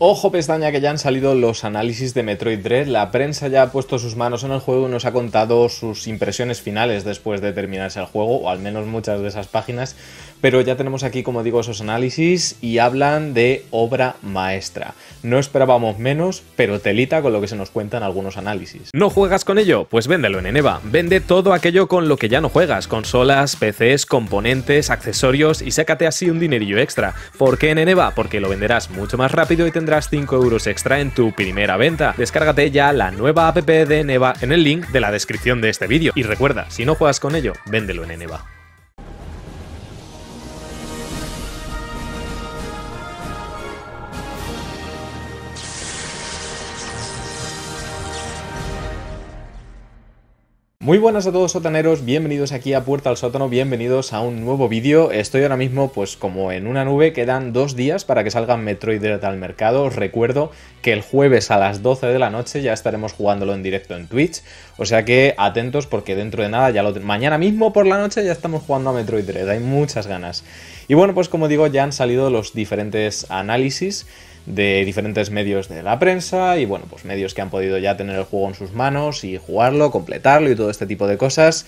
Ojo pestaña que ya han salido los análisis de Metroid Dread, la prensa ya ha puesto sus manos en el juego y nos ha contado sus impresiones finales después de terminarse el juego, o al menos muchas de esas páginas, pero ya tenemos aquí como digo esos análisis y hablan de obra maestra. No esperábamos menos, pero telita con lo que se nos cuentan algunos análisis. ¿No juegas con ello? Pues véndelo en Eneva, vende todo aquello con lo que ya no juegas, consolas, PCs, componentes, accesorios y sácate así un dinerillo extra. ¿Por qué en Eneva? Porque lo venderás mucho más rápido y tendrás 5 euros extra en tu primera venta. Descárgate ya la nueva app de Eneva en el link de la descripción de este vídeo. Y recuerda, si no juegas con ello, véndelo en Eneva. Muy buenas a todos sotaneros, bienvenidos aquí a Puerta al Sótano, bienvenidos a un nuevo vídeo. Estoy ahora mismo pues como en una nube, quedan dos días para que salga Metroid Dread al mercado. Os recuerdo que el jueves a las 12 de la noche ya estaremos jugándolo en directo en Twitch, o sea que atentos porque dentro de nada, ya lo mañana mismo por la noche ya estamos jugando a Metroid Dread, hay muchas ganas. Y bueno pues como digo ya han salido los diferentes análisis de diferentes medios de la prensa y bueno, pues medios que han podido ya tener el juego en sus manos y jugarlo, completarlo y todo este tipo de cosas.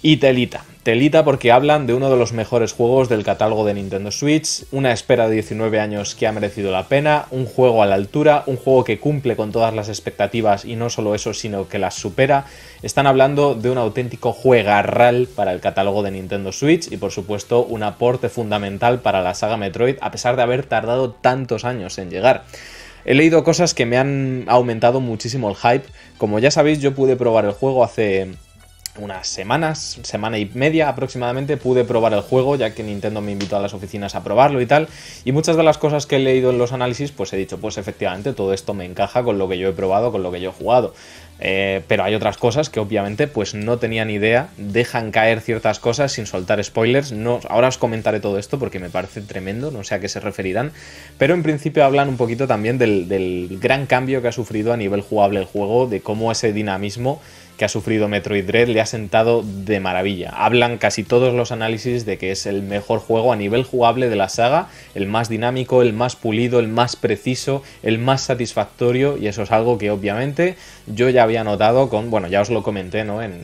Y telita, telita porque hablan de uno de los mejores juegos del catálogo de Nintendo Switch, una espera de 19 años que ha merecido la pena, un juego a la altura, un juego que cumple con todas las expectativas y no solo eso, sino que las supera. Están hablando de un auténtico juegarral para el catálogo de Nintendo Switch y por supuesto un aporte fundamental para la saga Metroid a pesar de haber tardado tantos años en llegar. He leído cosas que me han aumentado muchísimo el hype. Como ya sabéis, yo pude probar el juego hace unas semanas, semana y media aproximadamente, pude probar el juego, ya que Nintendo me invitó a las oficinas a probarlo y tal. Y muchas de las cosas que he leído en los análisis, pues he dicho, pues efectivamente todo esto me encaja con lo que yo he probado, con lo que yo he jugado. Eh, pero hay otras cosas que obviamente pues no tenían idea, dejan caer ciertas cosas sin soltar spoilers. No, ahora os comentaré todo esto porque me parece tremendo, no sé a qué se referirán. Pero en principio hablan un poquito también del gran cambio que ha sufrido a nivel jugable el juego, de cómo ese dinamismo que ha sufrido Metroid Dread le ha sentado de maravilla. Hablan casi todos los análisis de que es el mejor juego a nivel jugable de la saga, el más dinámico, el más pulido, el más preciso, el más satisfactorio y eso es algo que obviamente yo ya había notado con, bueno, ya os lo comenté ¿no? en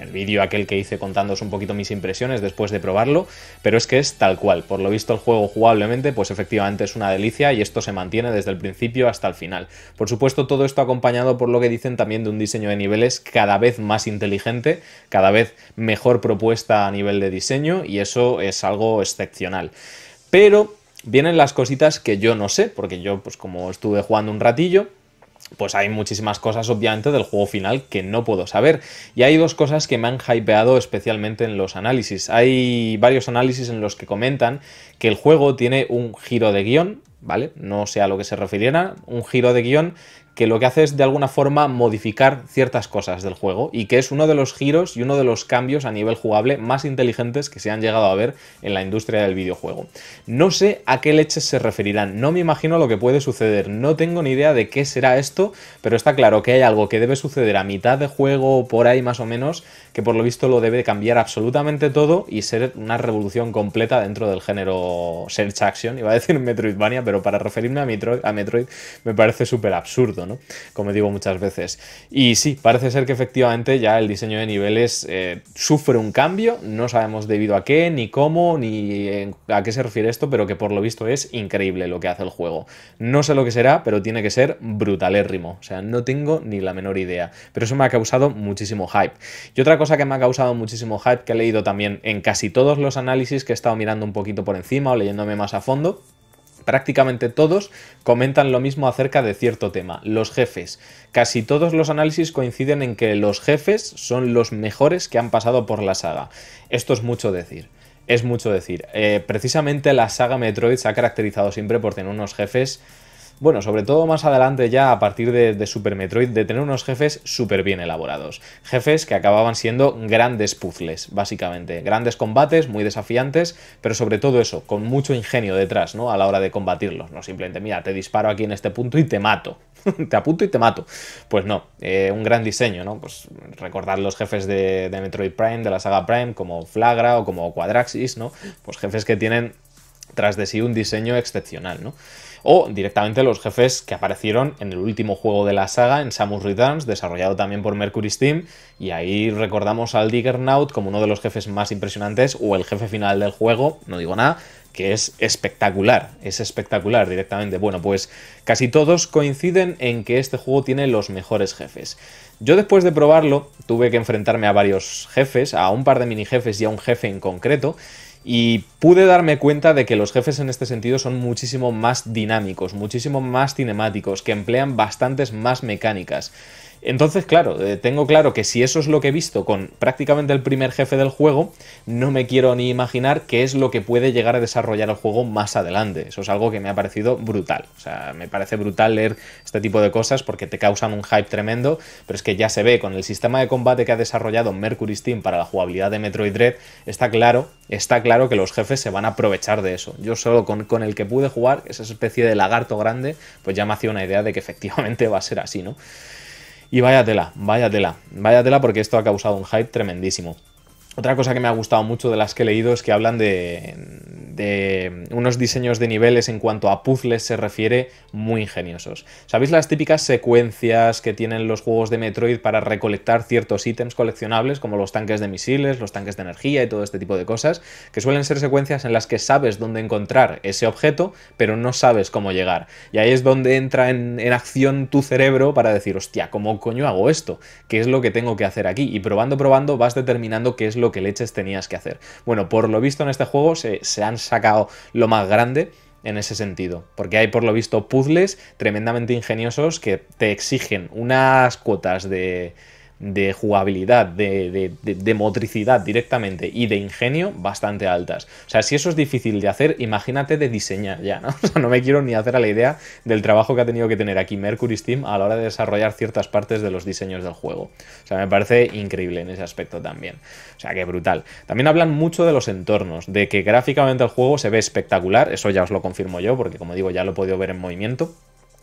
el vídeo aquel que hice contándoos un poquito mis impresiones después de probarlo, pero es que es tal cual. Por lo visto el juego jugablemente, pues efectivamente es una delicia y esto se mantiene desde el principio hasta el final. Por supuesto todo esto acompañado por lo que dicen también de un diseño de niveles cada vez más inteligente, cada vez mejor propuesta a nivel de diseño y eso es algo excepcional. Pero vienen las cositas que yo no sé, porque yo pues como estuve jugando un ratillo, pues hay muchísimas cosas obviamente del juego final que no puedo saber. Y hay dos cosas que me han hypeado especialmente en los análisis. Hay varios análisis en los que comentan que el juego tiene un giro de guión, ¿vale? No sé a lo que se refiriera, un giro de guión que lo que hace es de alguna forma modificar ciertas cosas del juego y que es uno de los giros y uno de los cambios a nivel jugable más inteligentes que se han llegado a ver en la industria del videojuego. No sé a qué leches se referirán, no me imagino lo que puede suceder, no tengo ni idea de qué será esto, pero está claro que hay algo que debe suceder a mitad de juego o por ahí más o menos, que por lo visto lo debe cambiar absolutamente todo y ser una revolución completa dentro del género Search Action, iba a decir Metroidvania, pero para referirme a Metroid, a Metroid me parece súper absurdo, como digo muchas veces. Y sí, parece ser que efectivamente ya el diseño de niveles eh, sufre un cambio, no sabemos debido a qué, ni cómo, ni a qué se refiere esto, pero que por lo visto es increíble lo que hace el juego. No sé lo que será, pero tiene que ser brutalérrimo, o sea, no tengo ni la menor idea, pero eso me ha causado muchísimo hype. Y otra cosa que me ha causado muchísimo hype, que he leído también en casi todos los análisis que he estado mirando un poquito por encima o leyéndome más a fondo, prácticamente todos comentan lo mismo acerca de cierto tema, los jefes. Casi todos los análisis coinciden en que los jefes son los mejores que han pasado por la saga. Esto es mucho decir. Es mucho decir. Eh, precisamente la saga Metroid se ha caracterizado siempre por tener unos jefes bueno, sobre todo más adelante ya a partir de, Super Metroid, de tener unos jefes súper bien elaborados. Jefes que acababan siendo grandes puzzles, básicamente. Grandes combates, muy desafiantes, pero sobre todo eso, con mucho ingenio detrás, ¿no? A la hora de combatirlos. No simplemente, mira, te disparo aquí en este punto y te mato. te apunto y te mato. Pues no, eh, un gran diseño, ¿no? Pues recordar los jefes de, de Metroid Prime, de la saga Prime, como Flagra o como Quadraxis, ¿no? Pues jefes que tienen tras de sí un diseño excepcional, ¿no? O directamente los jefes que aparecieron en el último juego de la saga, en Samus Returns, desarrollado también por Mercury Steam, y ahí recordamos al Diggernaut como uno de los jefes más impresionantes, o el jefe final del juego, no digo nada, que es espectacular, es espectacular directamente. Bueno, pues casi todos coinciden en que este juego tiene los mejores jefes. Yo después de probarlo tuve que enfrentarme a varios jefes, a un par de mini jefes y a un jefe en concreto, y pude darme cuenta de que los jefes en este sentido son muchísimo más dinámicos, muchísimo más cinemáticos, que emplean bastantes más mecánicas. Entonces, claro, eh, tengo claro que si eso es lo que he visto con prácticamente el primer jefe del juego, no me quiero ni imaginar qué es lo que puede llegar a desarrollar el juego más adelante. Eso es algo que me ha parecido brutal. O sea, me parece brutal leer este tipo de cosas porque te causan un hype tremendo, pero es que ya se ve con el sistema de combate que ha desarrollado Mercury Steam para la jugabilidad de Metroid Dread, está claro, está claro que los jefes se van a aprovechar de eso. Yo solo con, con el que pude jugar, esa especie de lagarto grande, pues ya me hacía una idea de que efectivamente va a ser así, ¿no? Y vaya tela, vaya tela, vaya tela porque esto ha causado un hype tremendísimo. Otra cosa que me ha gustado mucho de las que he leído es que hablan de, Mm, unos diseños de niveles en cuanto a puzzles se refiere muy ingeniosos. ¿Sabéis las típicas secuencias que tienen los juegos de Metroid para recolectar ciertos ítems coleccionables como los tanques de misiles, los tanques de energía y todo este tipo de cosas? Que suelen ser secuencias en las que sabes dónde encontrar ese objeto, pero no sabes cómo llegar. Y ahí es donde entra en, acción tu cerebro para decir, hostia, ¿cómo coño hago esto? ¿Qué es lo que tengo que hacer aquí? Y probando, probando, vas determinando qué es lo que leches tenías que hacer. Bueno, por lo visto en este juego se, se han sacado lo más grande en ese sentido, porque hay por lo visto puzzles tremendamente ingeniosos que te exigen unas cuotas de, de jugabilidad, de, motricidad directamente y de ingenio bastante altas. O sea, si eso es difícil de hacer, imagínate de diseñar ya, ¿no? O sea, no me quiero ni hacer a la idea del trabajo que ha tenido que tener aquí Mercury Steam a la hora de desarrollar ciertas partes de los diseños del juego. O sea, me parece increíble en ese aspecto también. O sea, que brutal. También hablan mucho de los entornos, de que gráficamente el juego se ve espectacular, eso ya os lo confirmo yo, porque como digo, ya lo he podido ver en movimiento.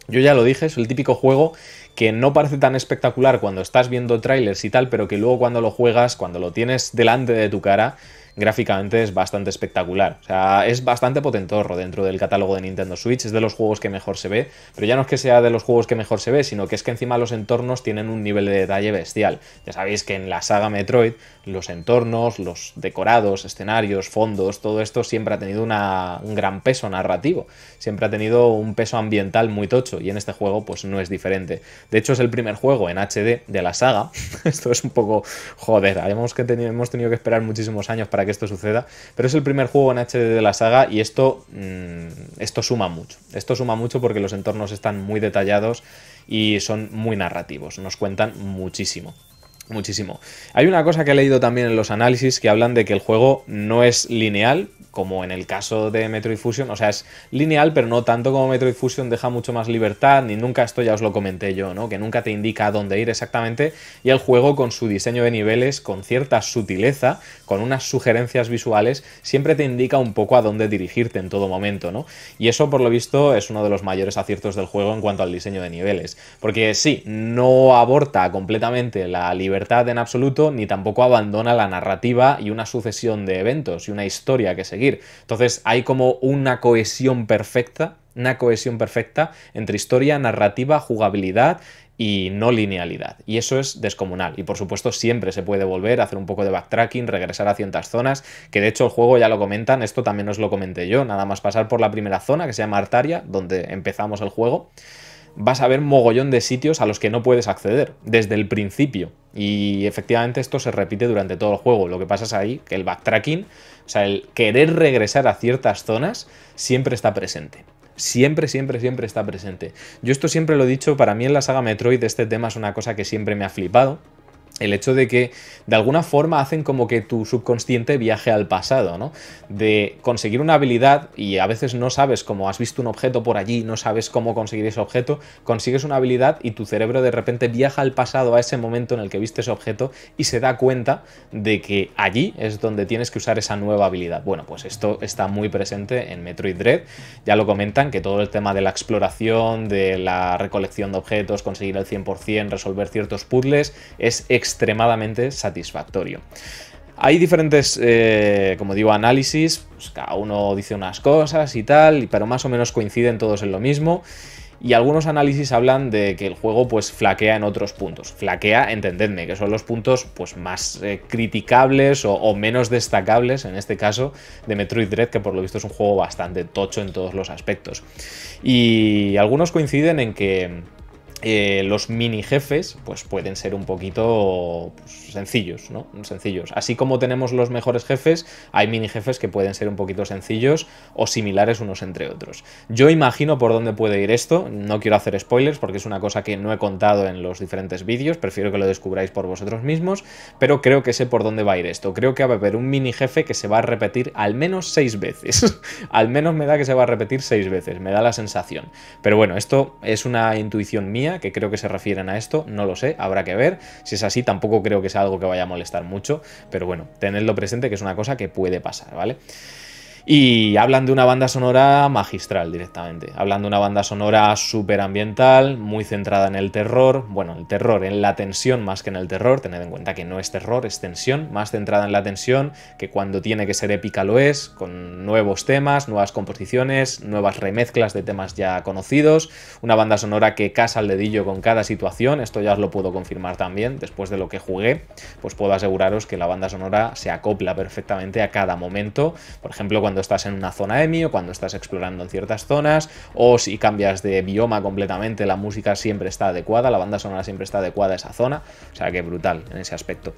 Yo ya lo dije, es el típico juego que no parece tan espectacular cuando estás viendo trailers y tal, pero que luego cuando lo juegas, cuando lo tienes delante de tu cara, gráficamente es bastante espectacular. O sea, es bastante potentorro dentro del catálogo de Nintendo Switch, es de los juegos que mejor se ve, pero ya no es que sea de los juegos que mejor se ve, sino que es que encima los entornos tienen un nivel de detalle bestial. Ya sabéis que en la saga Metroid los entornos, los decorados, escenarios, fondos, todo esto siempre ha tenido un gran peso narrativo, siempre ha tenido un peso ambiental muy tocho y en este juego pues no es diferente. De hecho es el primer juego en HD de la saga, esto es un poco joder, que hemos tenido que esperar muchísimos años para que esto suceda, pero es el primer juego en HD de la saga y esto, mm, esto suma mucho. Esto suma mucho porque los entornos están muy detallados y son muy narrativos, nos cuentan muchísimo. Muchísimo. Hay una cosa que he leído también en los análisis que hablan de que el juego no es lineal, como en el caso de Metroid Fusion, o sea, es lineal, pero no tanto como Metroid Fusion deja mucho más libertad, ni nunca, esto ya os lo comenté yo, ¿no? Que nunca te indica a dónde ir exactamente, y el juego con su diseño de niveles, con cierta sutileza, con unas sugerencias visuales, siempre te indica un poco a dónde dirigirte en todo momento, ¿no? Y eso, por lo visto, es uno de los mayores aciertos del juego en cuanto al diseño de niveles, porque sí, no aborta completamente la libertad en absoluto, ni tampoco abandona la narrativa y una sucesión de eventos y una historia que seguir entonces hay como una cohesión perfecta, una cohesión perfecta entre historia, narrativa, jugabilidad y no linealidad. Y eso es descomunal. Y por supuesto siempre se puede volver a hacer un poco de backtracking, regresar a ciertas zonas, que de hecho el juego ya lo comentan, esto también os lo comenté yo, nada más pasar por la primera zona que se llama Artaria, donde empezamos el juego vas a ver mogollón de sitios a los que no puedes acceder desde el principio. Y efectivamente esto se repite durante todo el juego. Lo que pasa es ahí que el backtracking, o sea, el querer regresar a ciertas zonas, siempre está presente. Siempre, siempre, siempre está presente. Yo esto siempre lo he dicho, para mí en la saga Metroid este tema es una cosa que siempre me ha flipado el hecho de que de alguna forma hacen como que tu subconsciente viaje al pasado, ¿no? De conseguir una habilidad y a veces no sabes cómo has visto un objeto por allí, no sabes cómo conseguir ese objeto, consigues una habilidad y tu cerebro de repente viaja al pasado a ese momento en el que viste ese objeto y se da cuenta de que allí es donde tienes que usar esa nueva habilidad. Bueno, pues esto está muy presente en Metroid Dread, ya lo comentan que todo el tema de la exploración, de la recolección de objetos, conseguir el 100%, resolver ciertos puzzles es extremadamente satisfactorio. Hay diferentes, eh, como digo, análisis, pues, cada uno dice unas cosas y tal, pero más o menos coinciden todos en lo mismo. Y algunos análisis hablan de que el juego pues flaquea en otros puntos. Flaquea, entendedme, que son los puntos pues más eh, criticables o, o, menos destacables, en este caso, de Metroid Dread, que por lo visto es un juego bastante tocho en todos los aspectos. Y algunos coinciden en que eh, los mini jefes pues pueden ser un poquito pues, sencillos, ¿no? Sencillos. Así como tenemos los mejores jefes, hay mini jefes que pueden ser un poquito sencillos o similares unos entre otros. Yo imagino por dónde puede ir esto, no quiero hacer spoilers porque es una cosa que no he contado en los diferentes vídeos, prefiero que lo descubráis por vosotros mismos, pero creo que sé por dónde va a ir esto. Creo que va a haber un mini jefe que se va a repetir al menos seis veces. al menos me da que se va a repetir seis veces, me da la sensación. Pero bueno, esto es una intuición mía que creo que se refieren a esto, no lo sé, habrá que ver. Si es así, tampoco creo que sea algo que vaya a molestar mucho, pero bueno, tenerlo presente que es una cosa que puede pasar, ¿vale? Y hablan de una banda sonora magistral directamente. Hablan de una banda sonora súper ambiental, muy centrada en el terror. Bueno, el terror, en la tensión más que en el terror. Tened en cuenta que no es terror, es tensión. Más centrada en la tensión, que cuando tiene que ser épica lo es, con nuevos temas, nuevas composiciones, nuevas remezclas de temas ya conocidos. Una banda sonora que casa al dedillo con cada situación. Esto ya os lo puedo confirmar también. Después de lo que jugué, pues puedo aseguraros que la banda sonora se acopla perfectamente a cada momento. Por ejemplo, cuando estás en una zona EMI o cuando estás explorando en ciertas zonas, o si cambias de bioma completamente, la música siempre está adecuada, la banda sonora siempre está adecuada a esa zona, o sea que brutal en ese aspecto.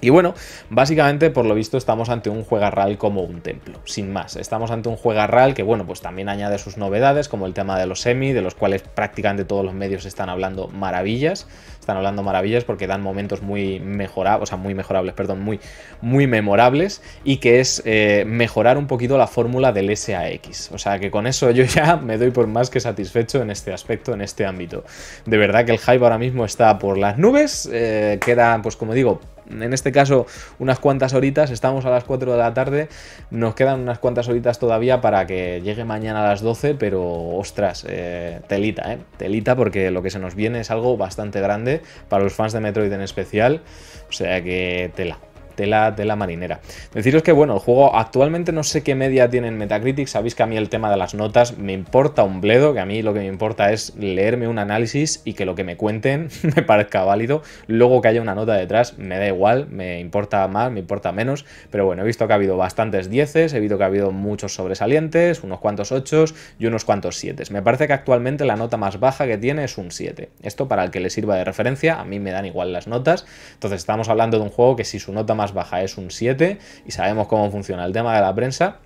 Y bueno, básicamente por lo visto estamos ante un juegarral como un templo, sin más. Estamos ante un juegarral que bueno, pues también añade sus novedades como el tema de los semi, de los cuales prácticamente todos los medios están hablando maravillas, están hablando maravillas porque dan momentos muy mejorables, o sea, muy mejorables, perdón, muy, muy memorables y que es eh, mejorar un poquito la fórmula del SAX. O sea, que con eso yo ya me doy por más que satisfecho en este aspecto, en este ámbito. De verdad que el hype ahora mismo está por las nubes, eh, queda, pues como digo, en este caso unas cuantas horitas, estamos a las 4 de la tarde, nos quedan unas cuantas horitas todavía para que llegue mañana a las 12, pero ostras, eh, telita, eh, telita porque lo que se nos viene es algo bastante grande para los fans de Metroid en especial, o sea que tela tela, tela marinera. Deciros que, bueno, el juego actualmente no sé qué media tiene en Metacritic, sabéis que a mí el tema de las notas me importa un bledo, que a mí lo que me importa es leerme un análisis y que lo que me cuenten me parezca válido, luego que haya una nota detrás me da igual, me importa más, me importa menos, pero bueno, he visto que ha habido bastantes dieces, he visto que ha habido muchos sobresalientes, unos cuantos 8 y unos cuantos 7. Me parece que actualmente la nota más baja que tiene es un 7. Esto para el que le sirva de referencia, a mí me dan igual las notas, entonces estamos hablando de un juego que si su nota más baja es un 7 y sabemos cómo funciona el tema de la prensa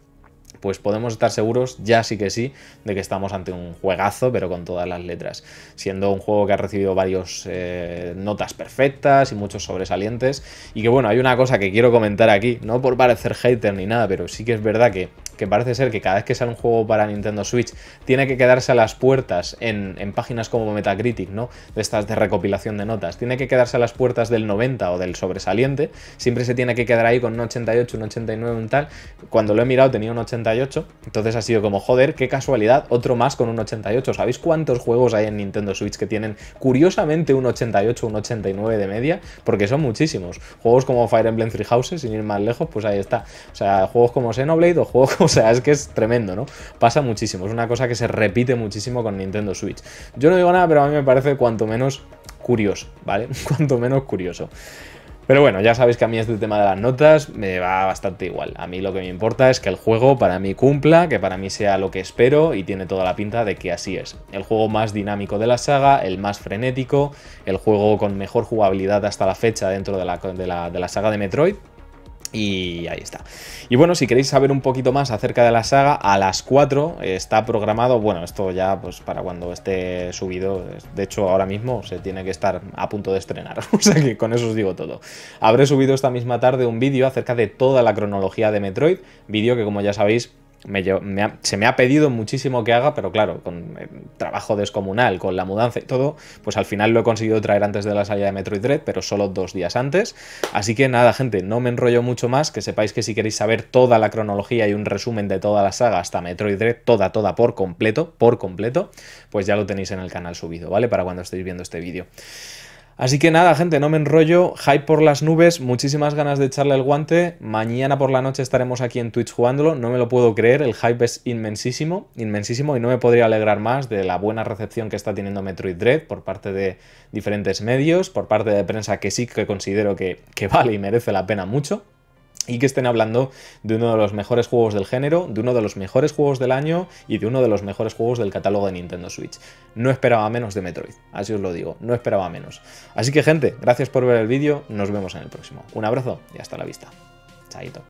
pues podemos estar seguros, ya sí que sí, de que estamos ante un juegazo, pero con todas las letras. Siendo un juego que ha recibido varias eh, notas perfectas y muchos sobresalientes. Y que bueno, hay una cosa que quiero comentar aquí, no por parecer hater ni nada, pero sí que es verdad que que parece ser que cada vez que sale un juego para Nintendo Switch tiene que quedarse a las puertas en, páginas como Metacritic, ¿no? De estas de recopilación de notas. Tiene que quedarse a las puertas del 90 o del sobresaliente. Siempre se tiene que quedar ahí con un 88, un 89, un tal. Cuando lo he mirado tenía un 88. Entonces ha sido como, joder, qué casualidad, otro más con un 88. ¿Sabéis cuántos juegos hay en Nintendo Switch que tienen curiosamente un 88, un 89 de media? Porque son muchísimos. Juegos como Fire Emblem Three Houses, sin ir más lejos, pues ahí está. O sea, juegos como Xenoblade o juegos como sea, es que es tremendo, ¿no? Pasa muchísimo, es una cosa que se repite muchísimo con Nintendo Switch. Yo no digo nada, pero a mí me parece cuanto menos curioso, ¿vale? cuanto menos curioso. Pero bueno, ya sabéis que a mí este tema de las notas me va bastante igual. A mí lo que me importa es que el juego para mí cumpla, que para mí sea lo que espero y tiene toda la pinta de que así es. El juego más dinámico de la saga, el más frenético, el juego con mejor jugabilidad hasta la fecha dentro de la saga de Metroid, y ahí está. Y bueno, si queréis saber un poquito más acerca de la saga, a las 4 está programado, bueno, esto ya pues para cuando esté subido, de hecho ahora mismo se tiene que estar a punto de estrenar, o sea que con eso os digo todo. Habré subido esta misma tarde un vídeo acerca de toda la cronología de Metroid, vídeo que como ya sabéis se me ha pedido muchísimo que haga, pero claro, con eh, trabajo descomunal, con la mudanza y todo, pues al final lo he conseguido traer antes de la salida de Metroid Dread, pero solo dos días antes. Así que nada, gente, no me enrollo mucho más, que sepáis que si queréis saber toda la cronología y un resumen de toda la saga hasta Metroid Dread, toda, toda por completo, por completo, pues ya lo tenéis en el canal subido, ¿vale? Para cuando estéis viendo este vídeo. Así que nada, gente, no me enrollo. Hype por las nubes, muchísimas ganas de echarle el guante. Mañana por la noche estaremos aquí en Twitch jugándolo. No me lo puedo creer, el hype es inmensísimo, inmensísimo y no me podría alegrar más de la buena recepción que está teniendo Metroid Dread por parte de diferentes medios, por parte de prensa que sí que considero que, que vale y merece la pena mucho y que estén hablando de uno de los mejores juegos del género, de uno de los mejores juegos del año y de uno de los mejores juegos del catálogo de Nintendo Switch. No esperaba menos de Metroid, así os lo digo, no esperaba menos. Así que gente, gracias por ver el vídeo, nos vemos en el próximo. Un abrazo y hasta la vista. Chaito.